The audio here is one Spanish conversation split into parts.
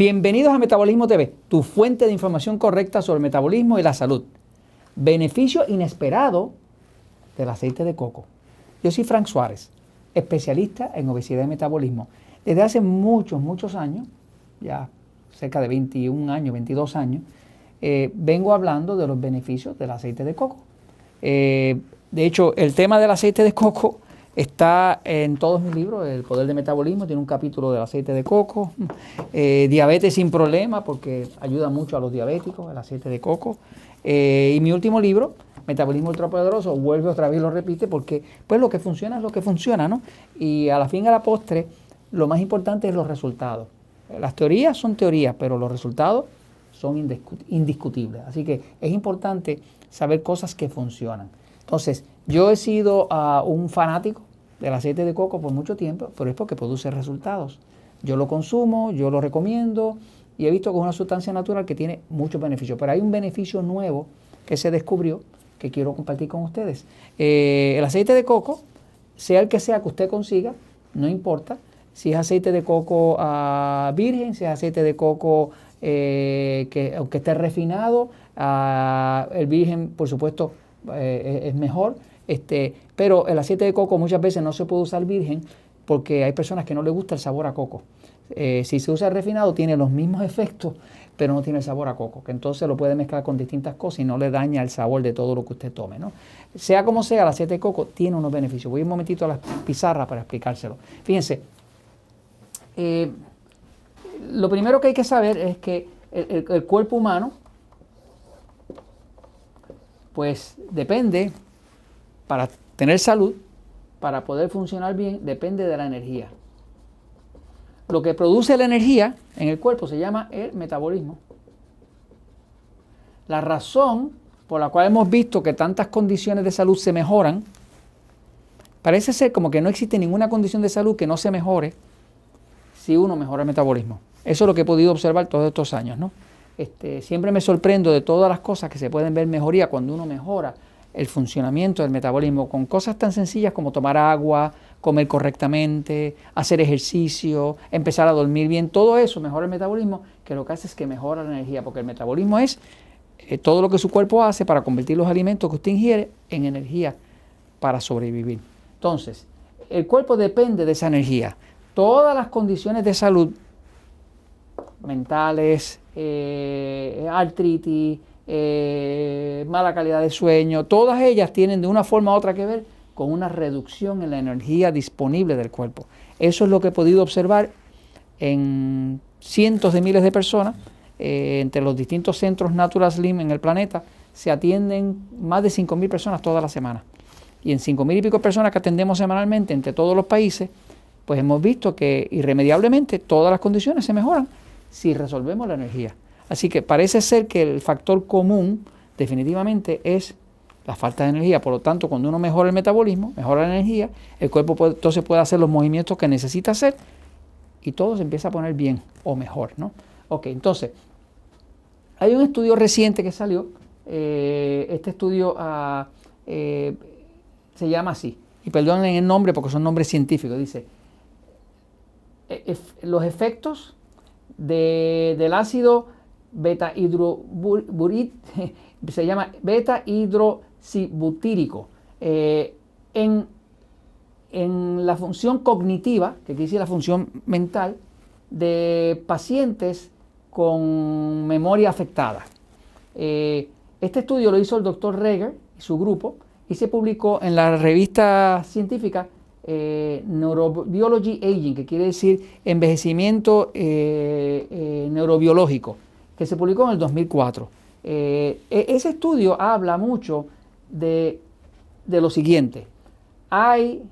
Bienvenidos a Metabolismo TV, tu fuente de información correcta sobre el metabolismo y la salud. Beneficio inesperado del aceite de coco. Yo soy Frank Suárez, especialista en obesidad y metabolismo. Desde hace muchos, muchos años, ya cerca de 21 años, 22 años, eh, vengo hablando de los beneficios del aceite de coco. Eh, de hecho, el tema del aceite de coco Está en todos mis libros, El Poder del Metabolismo, tiene un capítulo del aceite de coco. Eh, diabetes sin problema, porque ayuda mucho a los diabéticos, el aceite de coco. Eh, y mi último libro, Metabolismo Ultrapoderoso, vuelve otra vez y lo repite, porque pues lo que funciona es lo que funciona, ¿no? Y a la fin, a la postre, lo más importante es los resultados. Las teorías son teorías, pero los resultados son indiscutibles. Así que es importante saber cosas que funcionan. Entonces, yo he sido ah, un fanático del aceite de coco por mucho tiempo, pero es porque produce resultados. Yo lo consumo, yo lo recomiendo y he visto que es una sustancia natural que tiene muchos beneficios. Pero hay un beneficio nuevo que se descubrió que quiero compartir con ustedes. Eh, el aceite de coco, sea el que sea que usted consiga, no importa. Si es aceite de coco ah, virgen, si es aceite de coco eh, que aunque esté refinado, ah, el virgen por supuesto eh, es mejor este, pero el aceite de coco muchas veces no se puede usar virgen porque hay personas que no le gusta el sabor a coco. Eh, si se usa refinado tiene los mismos efectos, pero no tiene el sabor a coco, que entonces lo puede mezclar con distintas cosas y no le daña el sabor de todo lo que usted tome. ¿no? Sea como sea, el aceite de coco tiene unos beneficios. Voy un momentito a la pizarra para explicárselo. Fíjense, eh, lo primero que hay que saber es que el cuerpo humano, pues depende para tener salud, para poder funcionar bien, depende de la energía. Lo que produce la energía en el cuerpo se llama el metabolismo. La razón por la cual hemos visto que tantas condiciones de salud se mejoran, parece ser como que no existe ninguna condición de salud que no se mejore si uno mejora el metabolismo. Eso es lo que he podido observar todos estos años, ¿no? Este, siempre me sorprendo de todas las cosas que se pueden ver mejoría cuando uno mejora el funcionamiento del metabolismo con cosas tan sencillas como tomar agua, comer correctamente, hacer ejercicio, empezar a dormir bien, todo eso mejora el metabolismo, que lo que hace es que mejora la energía, porque el metabolismo es eh, todo lo que su cuerpo hace para convertir los alimentos que usted ingiere en energía para sobrevivir. Entonces, el cuerpo depende de esa energía. Todas las condiciones de salud, mentales, eh, artritis, eh, mala calidad de sueño, todas ellas tienen de una forma u otra que ver con una reducción en la energía disponible del cuerpo. Eso es lo que he podido observar en cientos de miles de personas eh, entre los distintos centros Natural Slim en el planeta. Se atienden más de 5.000 personas todas las semanas. Y en 5.000 y pico personas que atendemos semanalmente entre todos los países, pues hemos visto que irremediablemente todas las condiciones se mejoran si resolvemos la energía. Así que parece ser que el factor común definitivamente es la falta de energía. Por lo tanto, cuando uno mejora el metabolismo, mejora la energía, el cuerpo entonces puede hacer los movimientos que necesita hacer y todo se empieza a poner bien o mejor. ¿no? Ok, entonces, hay un estudio reciente que salió, eh, este estudio ah, eh, se llama así, y perdonen el nombre porque son nombres científicos, dice, e, los efectos del ácido beta hidroburit, se llama beta eh, en, la función cognitiva, que quiere decir la función mental, de pacientes con memoria afectada. Eh, este estudio lo hizo el doctor Reger y su grupo y se publicó en la revista científica eh, Neurobiology Aging, que quiere decir envejecimiento neurobiológico que se publicó en el 2004. Eh, e-, ese estudio habla mucho de, lo siguiente. Hay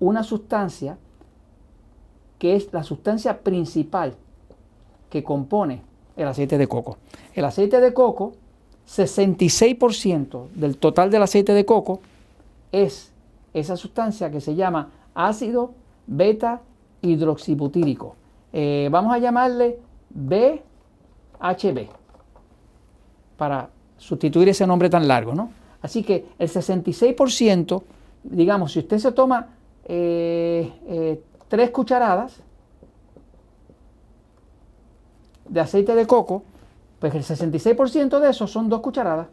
una sustancia que es la sustancia principal que compone el aceite de coco. El aceite de coco 66% del total del aceite de coco es esa sustancia que se llama ácido beta hidroxibutírico. Eh, vamos a llamarle B HB, para sustituir ese nombre tan largo, ¿no? Así que el 66%, digamos, si usted se toma eh, eh, tres cucharadas de aceite de coco, pues el 66% de eso son dos cucharadas.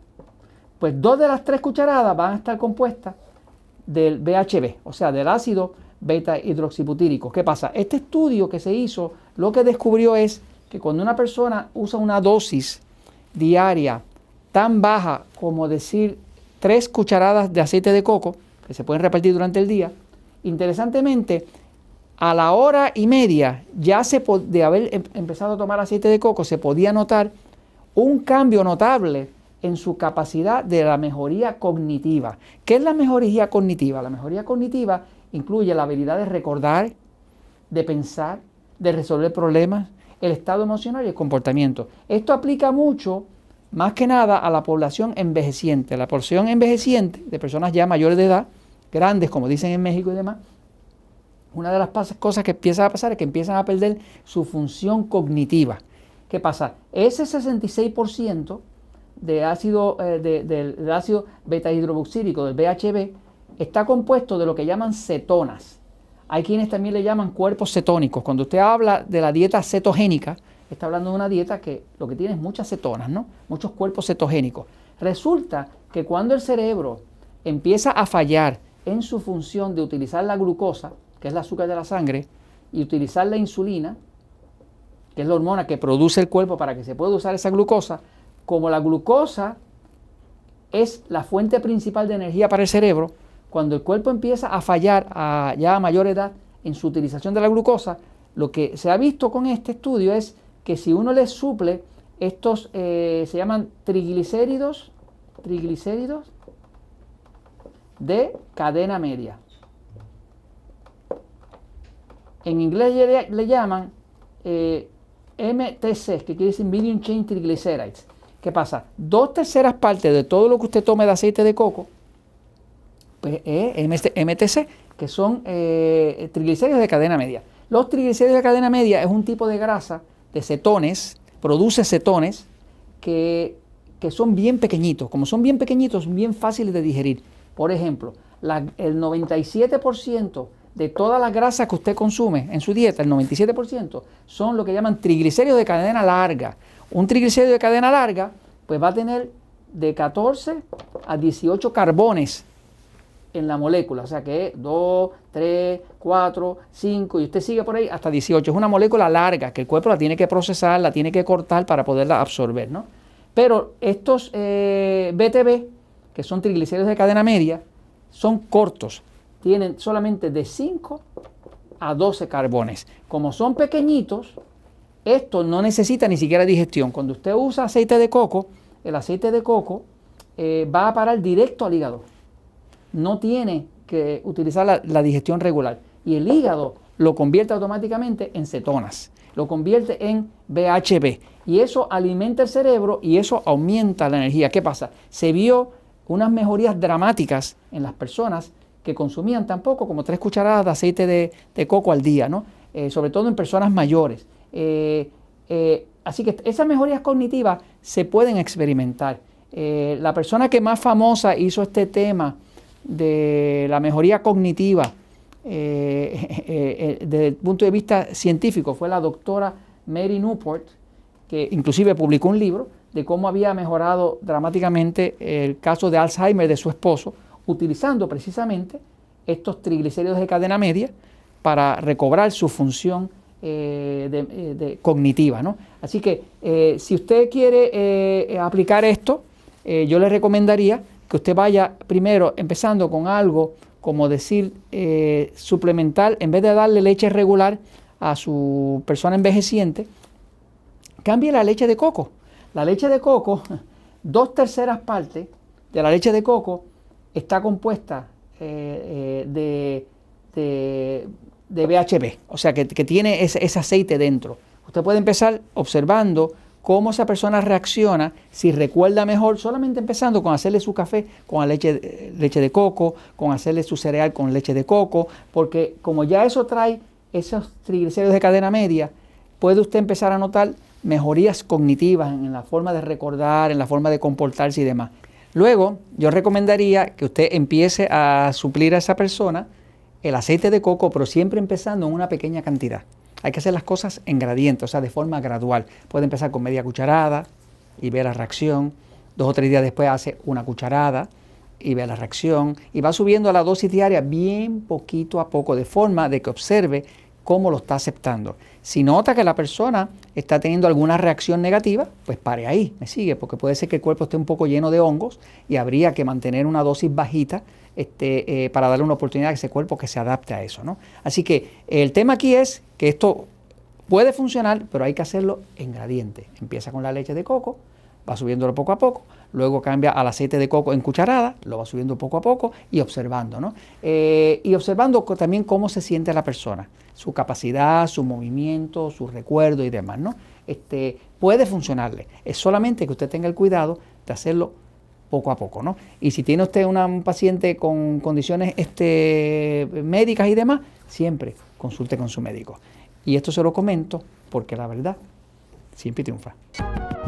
Pues dos de las tres cucharadas van a estar compuestas del BHB, o sea, del ácido beta hidroxibutírico. ¿Qué pasa? Este estudio que se hizo lo que descubrió es que cuando una persona usa una dosis diaria tan baja como decir tres cucharadas de aceite de coco, que se pueden repartir durante el día, interesantemente, a la hora y media, ya se de haber em-, empezado a tomar aceite de coco, se podía notar un cambio notable en su capacidad de la mejoría cognitiva. ¿Qué es la mejoría cognitiva? La mejoría cognitiva incluye la habilidad de recordar, de pensar, de resolver problemas, el estado emocional y el comportamiento. Esto aplica mucho, más que nada, a la población envejeciente. La porción envejeciente de personas ya mayores de edad, grandes como dicen en México y demás, una de las cosas que empieza a pasar es que empiezan a perder su función cognitiva. ¿Qué pasa? Ese 66% de ácido, eh, ácido beta hidroxílico, del BHB, está compuesto de lo que llaman cetonas. Hay quienes también le llaman cuerpos cetónicos. Cuando usted habla de la dieta cetogénica, está hablando de una dieta que lo que tiene es muchas cetonas, ¿no? Muchos cuerpos cetogénicos. Resulta que cuando el cerebro empieza a fallar en su función de utilizar la glucosa, que es el azúcar de la sangre, y utilizar la insulina, que es la hormona que produce el cuerpo para que se pueda usar esa glucosa, como la glucosa es la fuente principal de energía para el cerebro, cuando el cuerpo empieza a fallar ya a mayor edad en su utilización de la glucosa, lo que se ha visto con este estudio es que si uno le suple estos, eh, se llaman triglicéridos, triglicéridos de cadena media. En inglés le, llaman eh, MTC, que quiere decir Medium Chain Triglycerides. ¿Qué pasa? Dos terceras partes de todo lo que usted tome de aceite de coco e MTC, que son eh, triglicéridos de cadena media. Los triglicéridos de cadena media es un tipo de grasa de cetones, produce cetones que, son bien pequeñitos. Como son bien pequeñitos, son bien fáciles de digerir. Por ejemplo, el 97% de todas las grasas que usted consume en su dieta, el 97%, son lo que llaman triglicéridos de cadena larga. Un triglicérido de cadena larga, pues va a tener de 14 a 18 carbones en la molécula, o sea que es 2, 3, 4, 5 y usted sigue por ahí hasta 18. Es una molécula larga que el cuerpo la tiene que procesar, la tiene que cortar para poderla absorber, ¿no? Pero estos BTB, eh, que son triglicéridos de cadena media, son cortos, tienen solamente de 5 a 12 carbones. Como son pequeñitos, esto no necesita ni siquiera digestión. Cuando usted usa aceite de coco, el aceite de coco eh, va a parar directo al hígado no tiene que utilizar la, digestión regular. Y el hígado lo convierte automáticamente en cetonas, lo convierte en BHB Y eso alimenta el cerebro y eso aumenta la energía. ¿Qué pasa? Se vio unas mejorías dramáticas en las personas que consumían tan poco como tres cucharadas de aceite de, coco al día, ¿no? Eh, sobre todo en personas mayores. Eh, eh, así que esas mejorías cognitivas se pueden experimentar. la persona que más famosa hizo este tema de la mejoría cognitiva eh, eh, eh, desde el punto de vista científico fue la doctora Mary Newport, que inclusive publicó un libro de cómo había mejorado dramáticamente el caso de Alzheimer de su esposo, utilizando precisamente estos triglicéridos de cadena media para recobrar su función cognitiva. ¿no? Así que si usted quiere aplicar esto, yo le recomendaría que usted vaya primero empezando con algo como decir eh, suplementar, en vez de darle leche regular a su persona envejeciente, cambie la leche de coco. La leche de coco, dos terceras partes de la leche de coco está compuesta eh, eh, de, de, o sea que, tiene ese, ese aceite dentro. Usted puede empezar observando cómo esa persona reacciona, si recuerda mejor, solamente empezando con hacerle su café con leche, eh, leche de coco, con hacerle su cereal con leche de coco, porque como ya eso trae esos triglicéridos de cadena media, puede usted empezar a notar mejorías cognitivas en la forma de recordar, en la forma de comportarse y demás. Luego, yo recomendaría que usted empiece a suplir a esa persona el aceite de coco, pero siempre empezando en una pequeña cantidad. Hay que hacer las cosas en gradiente, o sea, de forma gradual. Puede empezar con media cucharada y ver la reacción. Dos o tres días después hace una cucharada y ve la reacción. Y va subiendo a la dosis diaria bien poquito a poco, de forma de que observe cómo lo está aceptando. Si nota que la persona está teniendo alguna reacción negativa, pues pare ahí, me sigue, porque puede ser que el cuerpo esté un poco lleno de hongos y habría que mantener una dosis bajita este, eh, para darle una oportunidad a ese cuerpo que se adapte a eso. ¿no? Así que el tema aquí es que esto puede funcionar, pero hay que hacerlo en gradiente. Empieza con la leche de coco, va subiéndolo poco a poco, luego cambia al aceite de coco en cucharada, lo va subiendo poco a poco y observando, ¿no? Eh, y observando también cómo se siente la persona, su capacidad, su movimiento, su recuerdo y demás, ¿no? Este, puede funcionarle, es solamente que usted tenga el cuidado de hacerlo poco a poco. ¿no? Y si tiene usted un paciente con condiciones este, médicas y demás, siempre consulte con su médico. Y esto se lo comento porque la verdad siempre triunfa.